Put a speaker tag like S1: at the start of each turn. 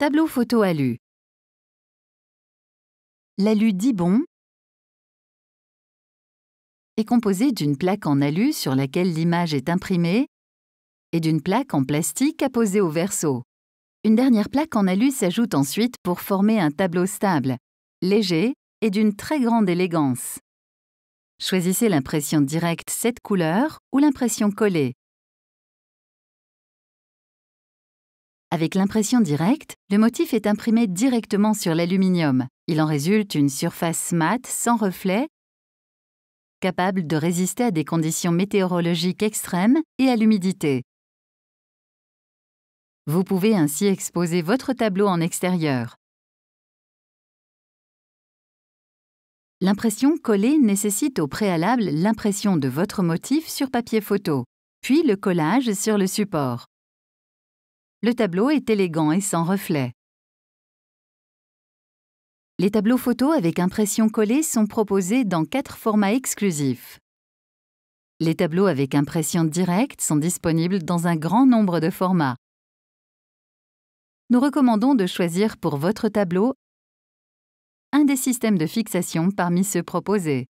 S1: Tableau photo alu. L'alu Dibon
S2: est composé d'une plaque en alu sur laquelle l'image est imprimée et d'une plaque en plastique apposée au verso. Une dernière plaque en alu s'ajoute ensuite pour former un tableau stable, léger et d'une très grande élégance. Choisissez l'impression directe 7 couleurs ou l'impression collée. Avec l'impression directe, le motif est imprimé directement sur l'aluminium. Il en résulte une surface mate, sans reflet, capable de résister à des conditions météorologiques extrêmes et à l'humidité. Vous pouvez ainsi exposer votre tableau en extérieur. L'impression collée nécessite au préalable l'impression de votre motif sur papier photo, puis le collage sur le support. Le tableau est élégant et sans reflet. Les tableaux photos avec impression collée sont proposés dans quatre formats exclusifs. Les tableaux avec impression directe sont disponibles dans un grand nombre de formats. Nous recommandons de choisir pour votre tableau un des systèmes de fixation
S1: parmi ceux proposés.